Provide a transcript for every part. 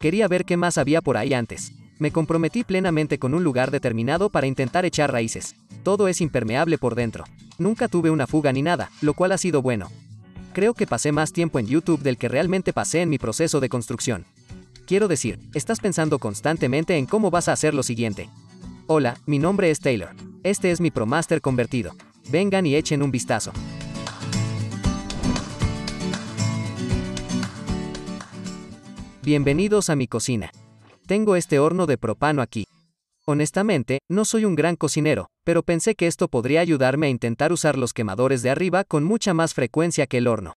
Quería ver qué más había por ahí antes. Me comprometí plenamente con un lugar determinado para intentar echar raíces. Todo es impermeable por dentro. Nunca tuve una fuga ni nada, lo cual ha sido bueno. Creo que pasé más tiempo en YouTube del que realmente pasé en mi proceso de construcción. Quiero decir, estás pensando constantemente en cómo vas a hacer lo siguiente. Hola, mi nombre es Taylor. Este es mi ProMaster convertido. Vengan y echen un vistazo. Bienvenidos a mi cocina. Tengo este horno de propano aquí. Honestamente, no soy un gran cocinero, pero pensé que esto podría ayudarme a intentar usar los quemadores de arriba con mucha más frecuencia que el horno.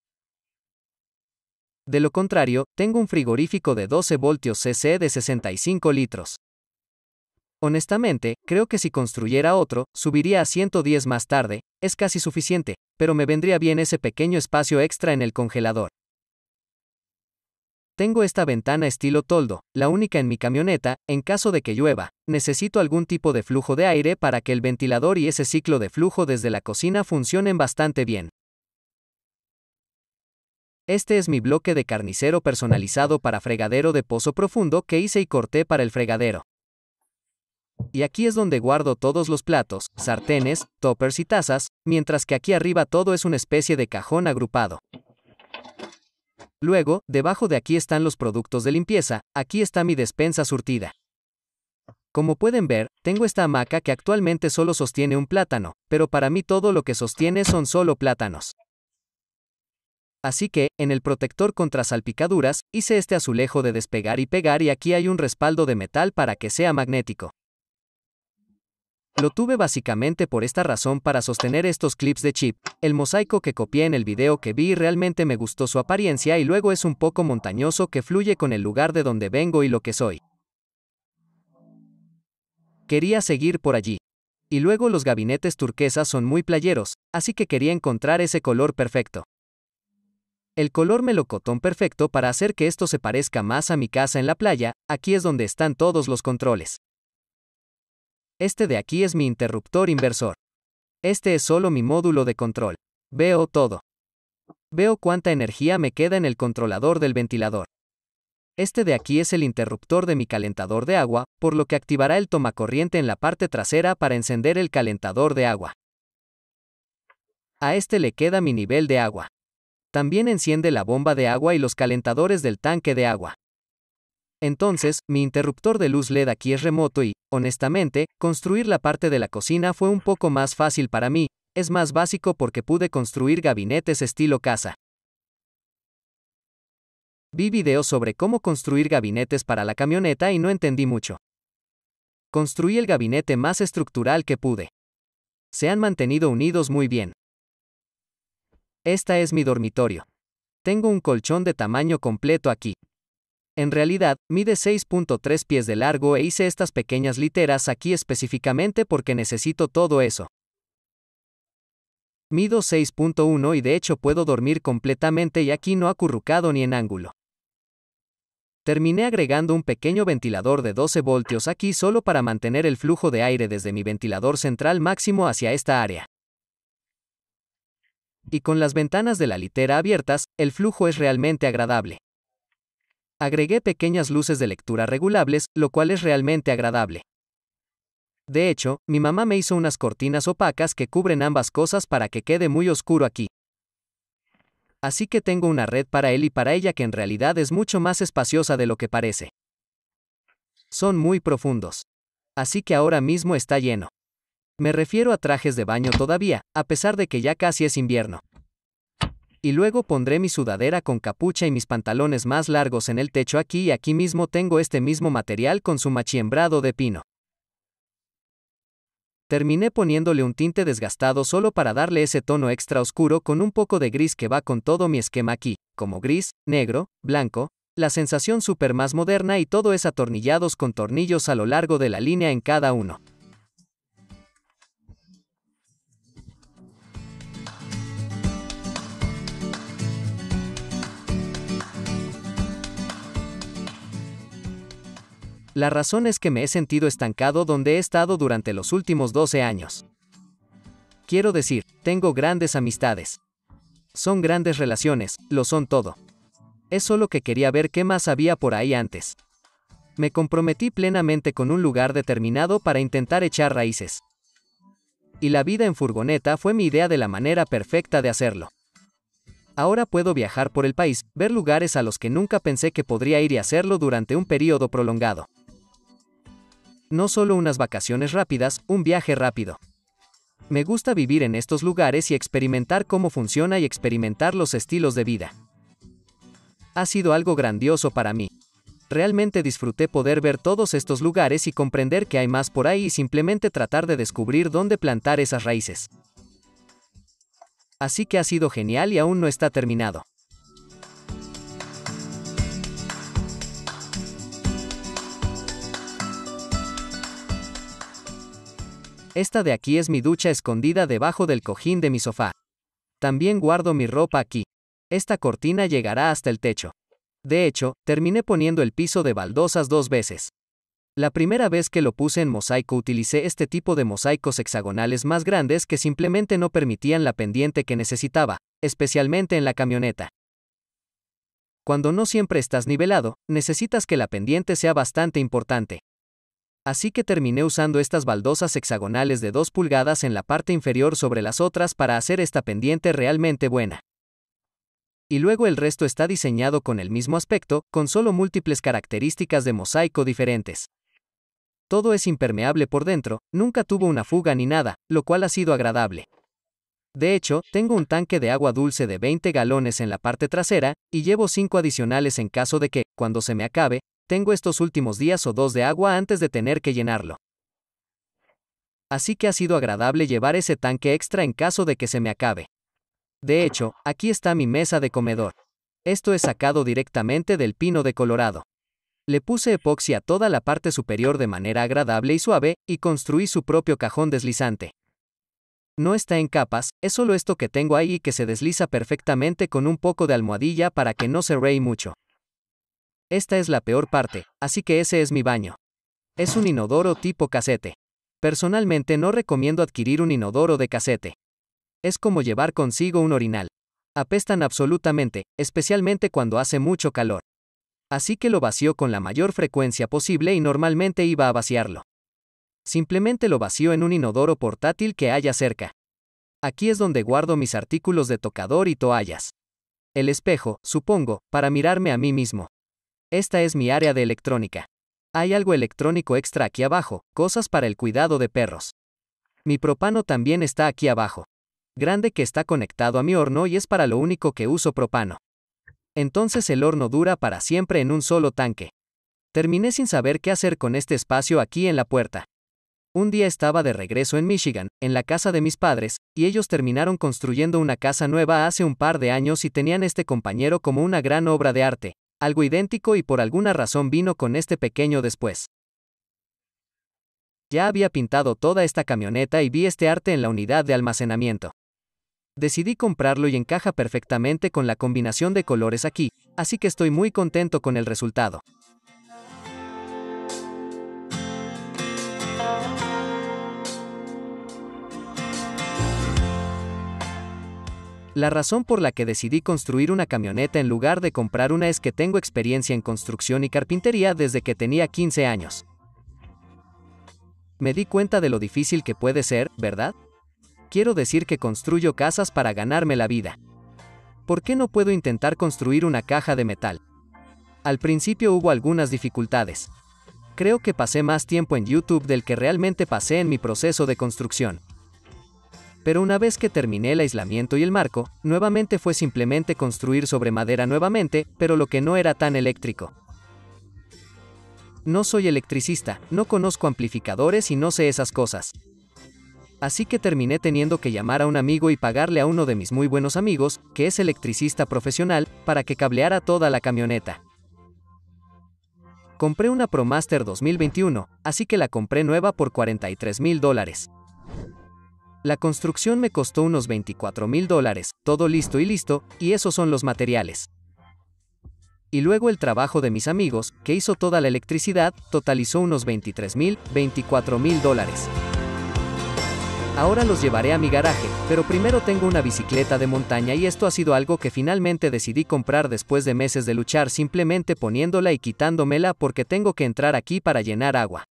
De lo contrario, tengo un frigorífico de 12 voltios CC de 65 litros. Honestamente, creo que si construyera otro, subiría a 110 más tarde, es casi suficiente, pero me vendría bien ese pequeño espacio extra en el congelador. Tengo esta ventana estilo toldo, la única en mi camioneta, en caso de que llueva. Necesito algún tipo de flujo de aire para que el ventilador y ese ciclo de flujo desde la cocina funcionen bastante bien. Este es mi bloque de carnicero personalizado para fregadero de pozo profundo que hice y corté para el fregadero. Y aquí es donde guardo todos los platos, sartenes, toppers y tazas, mientras que aquí arriba todo es una especie de cajón agrupado. Luego, debajo de aquí están los productos de limpieza, aquí está mi despensa surtida. Como pueden ver, tengo esta hamaca que actualmente solo sostiene un plátano, pero para mí todo lo que sostiene son solo plátanos. Así que, en el protector contra salpicaduras, hice este azulejo de despegar y pegar y aquí hay un respaldo de metal para que sea magnético. Lo tuve básicamente por esta razón para sostener estos clips de chip. El mosaico que copié en el video que vi realmente me gustó su apariencia y luego es un poco montañoso que fluye con el lugar de donde vengo y lo que soy. Quería seguir por allí. Y luego los gabinetes turquesas son muy playeros, así que quería encontrar ese color perfecto. El color melocotón perfecto para hacer que esto se parezca más a mi casa en la playa, aquí es donde están todos los controles. Este de aquí es mi interruptor inversor. Este es solo mi módulo de control. Veo todo. Veo cuánta energía me queda en el controlador del ventilador. Este de aquí es el interruptor de mi calentador de agua, por lo que activará el tomacorriente en la parte trasera para encender el calentador de agua. A este le queda mi nivel de agua. También enciende la bomba de agua y los calentadores del tanque de agua. Entonces, mi interruptor de luz LED aquí es remoto y, honestamente, construir la parte de la cocina fue un poco más fácil para mí, es más básico porque pude construir gabinetes estilo casa. Vi videos sobre cómo construir gabinetes para la camioneta y no entendí mucho. Construí el gabinete más estructural que pude. Se han mantenido unidos muy bien. Esta es mi dormitorio. Tengo un colchón de tamaño completo aquí. En realidad, mide 6.3 pies de largo e hice estas pequeñas literas aquí específicamente porque necesito todo eso. Mido 6.1 y de hecho puedo dormir completamente y aquí no acurrucado ni en ángulo. Terminé agregando un pequeño ventilador de 12 voltios aquí solo para mantener el flujo de aire desde mi ventilador central máximo hacia esta área. Y con las ventanas de la litera abiertas, el flujo es realmente agradable. Agregué pequeñas luces de lectura regulables, lo cual es realmente agradable. De hecho, mi mamá me hizo unas cortinas opacas que cubren ambas cosas para que quede muy oscuro aquí. Así que tengo una red para él y para ella que en realidad es mucho más espaciosa de lo que parece. Son muy profundos. Así que ahora mismo está lleno. Me refiero a trajes de baño todavía, a pesar de que ya casi es invierno y luego pondré mi sudadera con capucha y mis pantalones más largos en el techo aquí y aquí mismo tengo este mismo material con su machiembrado de pino. Terminé poniéndole un tinte desgastado solo para darle ese tono extra oscuro con un poco de gris que va con todo mi esquema aquí, como gris, negro, blanco, la sensación súper más moderna y todo es atornillados con tornillos a lo largo de la línea en cada uno. La razón es que me he sentido estancado donde he estado durante los últimos 12 años. Quiero decir, tengo grandes amistades. Son grandes relaciones, lo son todo. Es solo que quería ver qué más había por ahí antes. Me comprometí plenamente con un lugar determinado para intentar echar raíces. Y la vida en furgoneta fue mi idea de la manera perfecta de hacerlo. Ahora puedo viajar por el país, ver lugares a los que nunca pensé que podría ir y hacerlo durante un periodo prolongado no solo unas vacaciones rápidas, un viaje rápido. Me gusta vivir en estos lugares y experimentar cómo funciona y experimentar los estilos de vida. Ha sido algo grandioso para mí. Realmente disfruté poder ver todos estos lugares y comprender que hay más por ahí y simplemente tratar de descubrir dónde plantar esas raíces. Así que ha sido genial y aún no está terminado. Esta de aquí es mi ducha escondida debajo del cojín de mi sofá. También guardo mi ropa aquí. Esta cortina llegará hasta el techo. De hecho, terminé poniendo el piso de baldosas dos veces. La primera vez que lo puse en mosaico utilicé este tipo de mosaicos hexagonales más grandes que simplemente no permitían la pendiente que necesitaba, especialmente en la camioneta. Cuando no siempre estás nivelado, necesitas que la pendiente sea bastante importante. Así que terminé usando estas baldosas hexagonales de 2 pulgadas en la parte inferior sobre las otras para hacer esta pendiente realmente buena. Y luego el resto está diseñado con el mismo aspecto, con solo múltiples características de mosaico diferentes. Todo es impermeable por dentro, nunca tuvo una fuga ni nada, lo cual ha sido agradable. De hecho, tengo un tanque de agua dulce de 20 galones en la parte trasera, y llevo 5 adicionales en caso de que, cuando se me acabe, tengo estos últimos días o dos de agua antes de tener que llenarlo. Así que ha sido agradable llevar ese tanque extra en caso de que se me acabe. De hecho, aquí está mi mesa de comedor. Esto es sacado directamente del pino de Colorado. Le puse epoxia a toda la parte superior de manera agradable y suave, y construí su propio cajón deslizante. No está en capas, es solo esto que tengo ahí que se desliza perfectamente con un poco de almohadilla para que no se rey mucho. Esta es la peor parte, así que ese es mi baño. Es un inodoro tipo casete. Personalmente no recomiendo adquirir un inodoro de casete. Es como llevar consigo un orinal. Apestan absolutamente, especialmente cuando hace mucho calor. Así que lo vacío con la mayor frecuencia posible y normalmente iba a vaciarlo. Simplemente lo vacío en un inodoro portátil que haya cerca. Aquí es donde guardo mis artículos de tocador y toallas. El espejo, supongo, para mirarme a mí mismo. Esta es mi área de electrónica. Hay algo electrónico extra aquí abajo, cosas para el cuidado de perros. Mi propano también está aquí abajo. Grande que está conectado a mi horno y es para lo único que uso propano. Entonces el horno dura para siempre en un solo tanque. Terminé sin saber qué hacer con este espacio aquí en la puerta. Un día estaba de regreso en Michigan, en la casa de mis padres, y ellos terminaron construyendo una casa nueva hace un par de años y tenían este compañero como una gran obra de arte, algo idéntico y por alguna razón vino con este pequeño después. Ya había pintado toda esta camioneta y vi este arte en la unidad de almacenamiento. Decidí comprarlo y encaja perfectamente con la combinación de colores aquí, así que estoy muy contento con el resultado. La razón por la que decidí construir una camioneta en lugar de comprar una es que tengo experiencia en construcción y carpintería desde que tenía 15 años. Me di cuenta de lo difícil que puede ser, ¿verdad? Quiero decir que construyo casas para ganarme la vida. ¿Por qué no puedo intentar construir una caja de metal? Al principio hubo algunas dificultades. Creo que pasé más tiempo en YouTube del que realmente pasé en mi proceso de construcción pero una vez que terminé el aislamiento y el marco, nuevamente fue simplemente construir sobre madera nuevamente, pero lo que no era tan eléctrico. No soy electricista, no conozco amplificadores y no sé esas cosas. Así que terminé teniendo que llamar a un amigo y pagarle a uno de mis muy buenos amigos, que es electricista profesional, para que cableara toda la camioneta. Compré una ProMaster 2021, así que la compré nueva por 43 mil dólares. La construcción me costó unos 24 mil dólares, todo listo y listo, y esos son los materiales. Y luego el trabajo de mis amigos, que hizo toda la electricidad, totalizó unos 23 mil, 24 mil dólares. Ahora los llevaré a mi garaje, pero primero tengo una bicicleta de montaña y esto ha sido algo que finalmente decidí comprar después de meses de luchar simplemente poniéndola y quitándomela porque tengo que entrar aquí para llenar agua.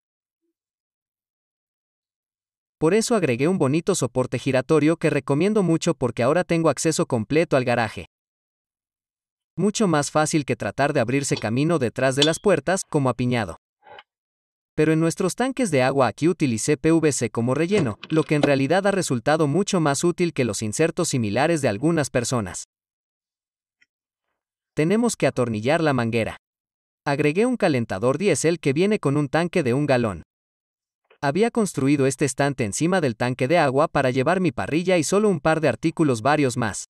Por eso agregué un bonito soporte giratorio que recomiendo mucho porque ahora tengo acceso completo al garaje. Mucho más fácil que tratar de abrirse camino detrás de las puertas, como apiñado. Pero en nuestros tanques de agua aquí utilicé PVC como relleno, lo que en realidad ha resultado mucho más útil que los insertos similares de algunas personas. Tenemos que atornillar la manguera. Agregué un calentador diésel que viene con un tanque de un galón. Había construido este estante encima del tanque de agua para llevar mi parrilla y solo un par de artículos varios más.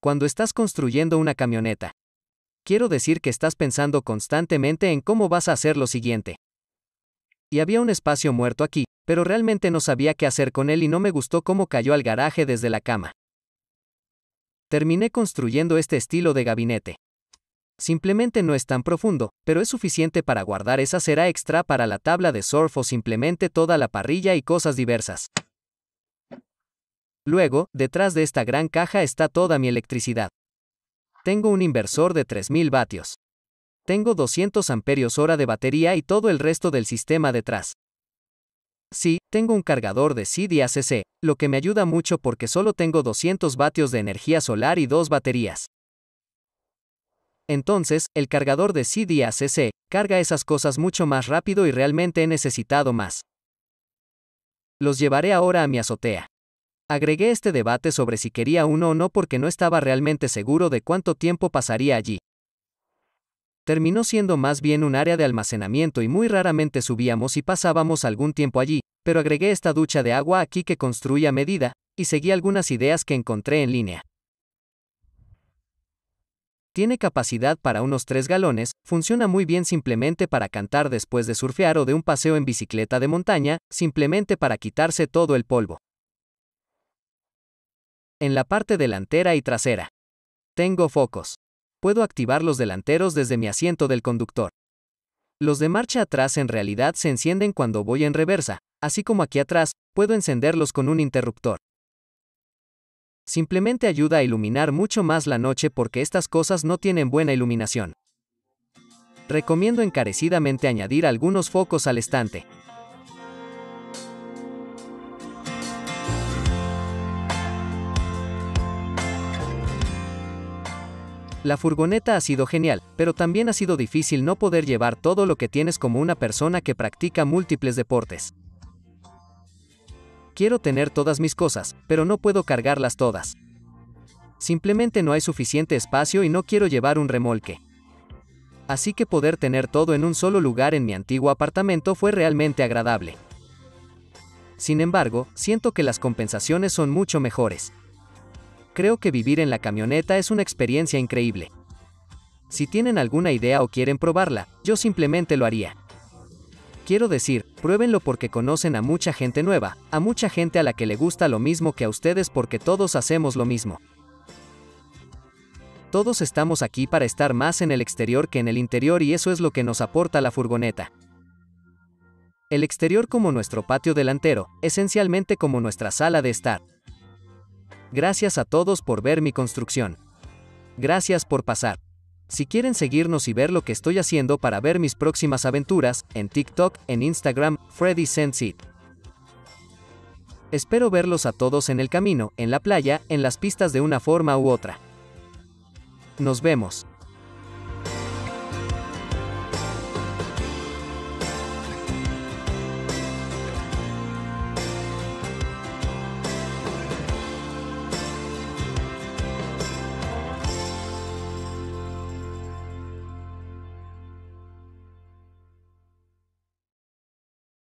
Cuando estás construyendo una camioneta, quiero decir que estás pensando constantemente en cómo vas a hacer lo siguiente. Y había un espacio muerto aquí, pero realmente no sabía qué hacer con él y no me gustó cómo cayó al garaje desde la cama. Terminé construyendo este estilo de gabinete. Simplemente no es tan profundo, pero es suficiente para guardar esa cera extra para la tabla de surf o simplemente toda la parrilla y cosas diversas. Luego, detrás de esta gran caja está toda mi electricidad. Tengo un inversor de 3000 vatios. Tengo 200 amperios hora de batería y todo el resto del sistema detrás. Sí, tengo un cargador de CD ACC, lo que me ayuda mucho porque solo tengo 200 vatios de energía solar y dos baterías. Entonces, el cargador de CDACC carga esas cosas mucho más rápido y realmente he necesitado más. Los llevaré ahora a mi azotea. Agregué este debate sobre si quería uno o no porque no estaba realmente seguro de cuánto tiempo pasaría allí. Terminó siendo más bien un área de almacenamiento y muy raramente subíamos y pasábamos algún tiempo allí, pero agregué esta ducha de agua aquí que construí a medida, y seguí algunas ideas que encontré en línea. Tiene capacidad para unos 3 galones, funciona muy bien simplemente para cantar después de surfear o de un paseo en bicicleta de montaña, simplemente para quitarse todo el polvo. En la parte delantera y trasera. Tengo focos. Puedo activar los delanteros desde mi asiento del conductor. Los de marcha atrás en realidad se encienden cuando voy en reversa, así como aquí atrás, puedo encenderlos con un interruptor. Simplemente ayuda a iluminar mucho más la noche porque estas cosas no tienen buena iluminación. Recomiendo encarecidamente añadir algunos focos al estante. La furgoneta ha sido genial, pero también ha sido difícil no poder llevar todo lo que tienes como una persona que practica múltiples deportes. Quiero tener todas mis cosas, pero no puedo cargarlas todas. Simplemente no hay suficiente espacio y no quiero llevar un remolque. Así que poder tener todo en un solo lugar en mi antiguo apartamento fue realmente agradable. Sin embargo, siento que las compensaciones son mucho mejores. Creo que vivir en la camioneta es una experiencia increíble. Si tienen alguna idea o quieren probarla, yo simplemente lo haría. Quiero decir, pruébenlo porque conocen a mucha gente nueva, a mucha gente a la que le gusta lo mismo que a ustedes porque todos hacemos lo mismo. Todos estamos aquí para estar más en el exterior que en el interior y eso es lo que nos aporta la furgoneta. El exterior como nuestro patio delantero, esencialmente como nuestra sala de estar. Gracias a todos por ver mi construcción. Gracias por pasar. Si quieren seguirnos y ver lo que estoy haciendo para ver mis próximas aventuras, en TikTok, en Instagram, Freddy It. Espero verlos a todos en el camino, en la playa, en las pistas de una forma u otra. Nos vemos.